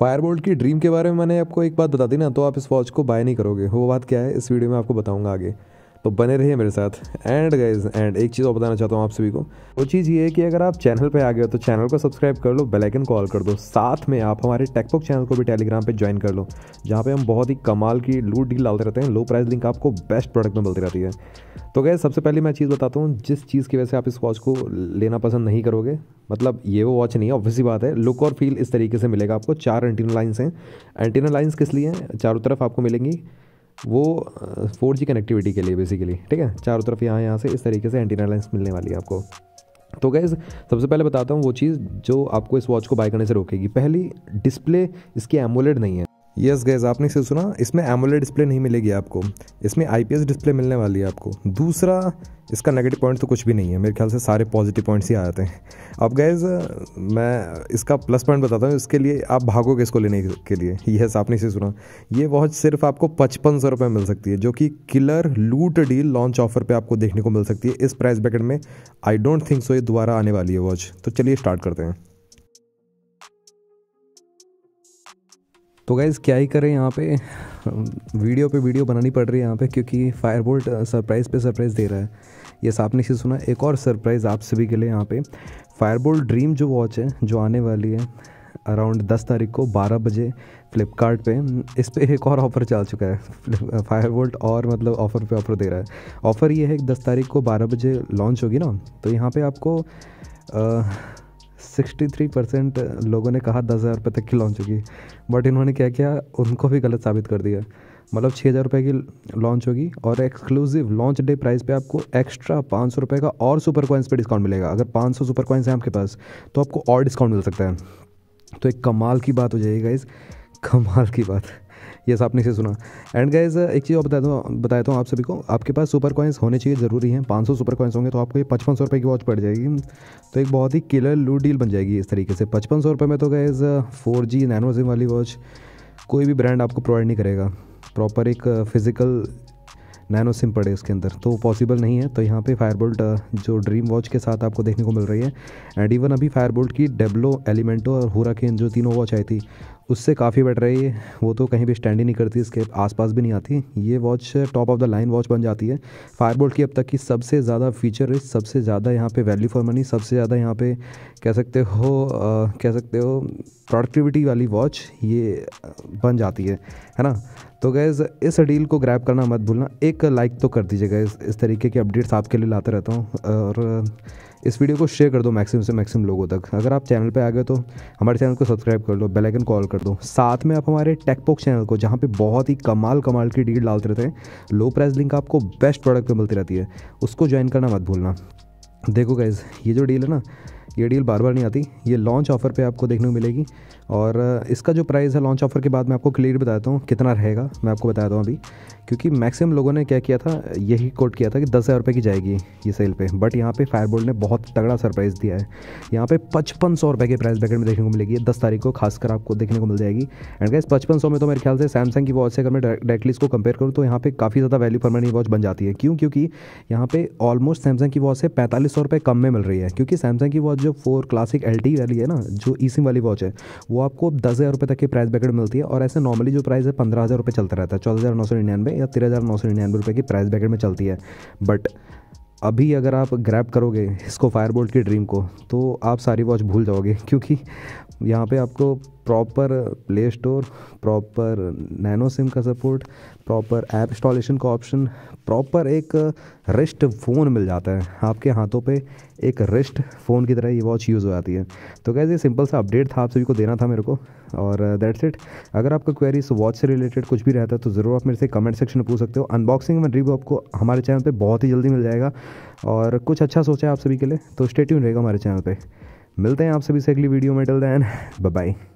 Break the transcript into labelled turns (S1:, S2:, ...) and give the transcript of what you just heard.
S1: Fireboltt की dream के बारे में मैंने आपको एक बात बता दी ना तो आप इस वॉच को बाय नहीं करोगे वो बात क्या है इस वीडियो में आपको बताऊंगा आगे तो बने रहिए मेरे साथ एंड गाइज एंड एक चीज़ और बताना चाहता हूँ आप सभी को वो चीज़ ये है कि अगर आप चैनल पे आ गए हो तो चैनल को सब्सक्राइब कर लो बेल आइकन कॉल कर दो साथ में आप हमारे टेकबुक चैनल को भी टेलीग्राम पे ज्वाइन कर लो जहाँ पे हम बहुत ही कमाल की लूट डील डालते रहते हैं लो प्राइस लिंक आपको बेस्ट प्रोडक्ट में मिलती रहती है तो गए सबसे पहले मैं चीज़ बताता हूँ जिस चीज़ की वजह से आप इस वॉच को लेना पसंद नहीं करोगे मतलब ये वो वॉच नहीं है ऑब्वियसली बात है लुक और फील इस तरीके से मिलेगा आपको चार एंटीना लाइन्स हैं एंटीना लाइन्स किस लिए हैं चारों तरफ आपको मिलेंगी वो फोर जी कनेक्टिविटी के लिए बेसिकली ठीक है चारों तरफ यहाँ यहाँ से इस तरीके से एंटीना लेंस मिलने वाली है आपको तो गैस सबसे पहले बताता हूँ वो चीज़ जो आपको इस वॉच को बाय करने से रोकेगी पहली डिस्प्ले इसकी एमोलेड नहीं है यस गैस आपने इसे सुना इसमें एमोले डिस्प्ले नहीं मिलेगी आपको इसमें आई डिस्प्ले मिलने वाली है आपको दूसरा इसका नेगेटिव पॉइंट तो कुछ भी नहीं है मेरे ख्याल से सारे पॉजिटिव पॉइंट्स ही आ जाते हैं अब गैज़ मैं इसका प्लस पॉइंट बताता हूँ इसके लिए आप भागोगे इसको लेने के लिए यस आपने इसे सुना ये वॉच सिर्फ आपको पचपन सौ रुपये मिल सकती है जो कि किलर लूट डील लॉन्च ऑफर पे आपको देखने को मिल सकती है इस प्राइस ब्रैकेट में आई डोंट थिंक सो ये दोबारा आने वाली है वॉच तो चलिए स्टार्ट करते हैं तो गाइज़ क्या ही करें यहाँ पे वीडियो पे वीडियो बनानी पड़ रही है यहाँ पे क्योंकि फायरबोल्ट सरप्राइज़ uh, पे सरप्राइज़ दे रहा है ये आपने से सुना एक और सरप्राइज़ आप सभी के लिए यहाँ पे फायरबोल्ट ड्रीम जो वॉच है जो आने वाली है अराउंड दस तारीख को बारह बजे फ्लिपकार्ट पे इस पर एक और ऑफ़र चल चुका है फायर वोल्ट uh, और मतलब ऑफ़र पे ऑफ़र दे रहा है ऑफ़र ये है कि दस तारीख को बारह बजे लॉन्च होगी ना तो यहाँ पे आपको आ, uh, 63 परसेंट लोगों ने कहा दस हज़ार रुपये तक की लॉन्च होगी बट इन्होंने क्या किया उनको भी गलत साबित कर दिया मतलब छः हज़ार रुपये की लॉन्च होगी और एक्सक्लूसिव लॉन्च डे प्राइस पे आपको एक्स्ट्रा पाँच सौ रुपये का और सुपर कॉइन्स पे डिस्काउंट मिलेगा अगर पाँच सौ सुपर कॉइन्स हैं आपके पास तो आपको और डिस्काउंट मिल सकता है तो एक कमाल की बात हो जाएगी इस कमाल की बात सब आपने से सुना एंड गाइज एक चीज़ और बता दो बताता हूँ आप सभी को आपके पास सुपर कॉइन्स होने चाहिए ज़रूरी हैं पाँच सुपर कॉइन्स होंगे तो आपको ये पचपन सौ रुपये की वॉच पड़ जाएगी तो एक बहुत ही किलर लूट डील बन जाएगी इस तरीके से पचपन सौ रुपये में तो guys four G nano sim वाली वॉच कोई भी ब्रांड आपको प्रोवाइड नहीं करेगा प्रॉपर एक फिज़िकल नैनो सिम पड़े उसके अंदर तो पॉसिबल नहीं है तो यहाँ पे फायरबोल्ट जो ड्रीम वॉच के साथ आपको देखने को मिल रही है एंड इवन अभी फायरबोल्ट की डेब्लो एलिमेंटो और के जो तीनों वॉच आई थी उससे काफ़ी बेटर है ये वो तो कहीं भी स्टैंड ही नहीं करती इसके आसपास भी नहीं आती ये watch top of the line watch बन जाती है फायरबोल्ट की अब तक की सबसे ज़्यादा फीचर है सबसे ज़्यादा यहाँ पे वैल्यू फॉर मनी सबसे ज़्यादा यहाँ पे कह सकते हो आ, कह सकते हो प्रोडक्टिविटी वाली वॉच ये बन जाती है है ना तो गैज़ इस डील को ग्रैब करना मत भूलना एक लाइक तो कर दीजिए गैज़ इस तरीके के अपडेट्स आपके लिए लाते रहता हूँ और इस वीडियो को शेयर कर दो मैक्सिमम से मैक्सिमम लोगों तक अगर आप चैनल पर आ गए तो हमारे चैनल को सब्सक्राइब कर लो बेलाइकन कॉल कर दो साथ में आप हमारे टेकपोक चैनल को जहाँ पर बहुत ही कमाल कमाल की डील डालते रहते हैं लो प्राइस लिंक आपको बेस्ट प्रोडक्ट पर मिलती रहती है उसको ज्वाइन करना मत भूलना देखो गैज़ ये जो डील है ना ये डील बार बार नहीं आती ये लॉन्च ऑफ़र पे आपको देखने को मिलेगी और इसका जो प्राइस है लॉन्च ऑफ़र के बाद मैं आपको क्लियर बताता हूँ कितना रहेगा मैं आपको बताता हूँ अभी क्योंकि मैक्सिमम लोगों ने क्या किया था यही कोट किया था कि दस हज़ार रुपये की जाएगी ये सेल पे बट यहाँ पे फायरबोल्ट ने बहुत तगड़ा सरप्राइज़ दिया है यहाँ पे पचपन सौ रुपये के प्राइस बैकेट में देखने को मिलेगी दस तारीख को खासकर आपको देखने को मिल जाएगी एंड गैस पचपन सौ में तो मेरे ख्याल से सैमसंग की वॉच से अगर मैं डायरेक्टली इसको कंपेयर करूँ तो यहाँ पर काफ़ी ज़्यादा वैल्यू फॉर मनी वॉच बन जाती है क्यों क्योंकि यहाँ पे ऑलमोस्ट सैमसंग की वॉच से पैंतालीस सौ रुपये कम में मिल रही है क्योंकि सैमसंग की वॉच जो फोर क्लासिक एल वाली है ना जो ई वाली वॉच है वो आपको दस हज़ार रुपये तक की प्राइस बैकेट मिलती है और ऐसे नॉर्मली जो प्राइस है पंद्रह हज़ार रुपये चलता रहता है चौदह हज़ार नौ सौ निन्यानवे या तेरह हज़ार नौ सौ निन्यानवे रुपये की प्राइस बैकेट में चलती है बट अभी अगर आप ग्रैप करोगे इसको फायरबोल्ट की ड्रीम को तो आप सारी वॉच भूल जाओगे क्योंकि यहाँ पे आपको proper play store proper nano sim का सपोर्ट प्रॉपर ऐप इंस्टॉलेशन का ऑप्शन प्रॉपर एक रिस्ट फ़ोन मिल जाता है आपके हाथों पे एक रिस्ट फ़ोन की तरह ये वॉच यूज़ हो जाती है तो कैसे ये सिंपल सा अपडेट था आप सभी को देना था मेरे को और दैट्स इट अगर आपका क्वेरी इस वॉच से रिलेटेड कुछ भी रहता है तो ज़रूर आप मेरे से कमेंट सेक्शन में पूछ सकते हो अनबॉक्सिंग में रिव्यू आपको हमारे चैनल पर बहुत ही जल्दी मिल जाएगा और कुछ अच्छा सोचा है आप सभी के लिए तो स्टेट्यून रहेगा हमारे चैनल पर मिलते हैं आप सभी से अगली वीडियो में टिल दैन बाय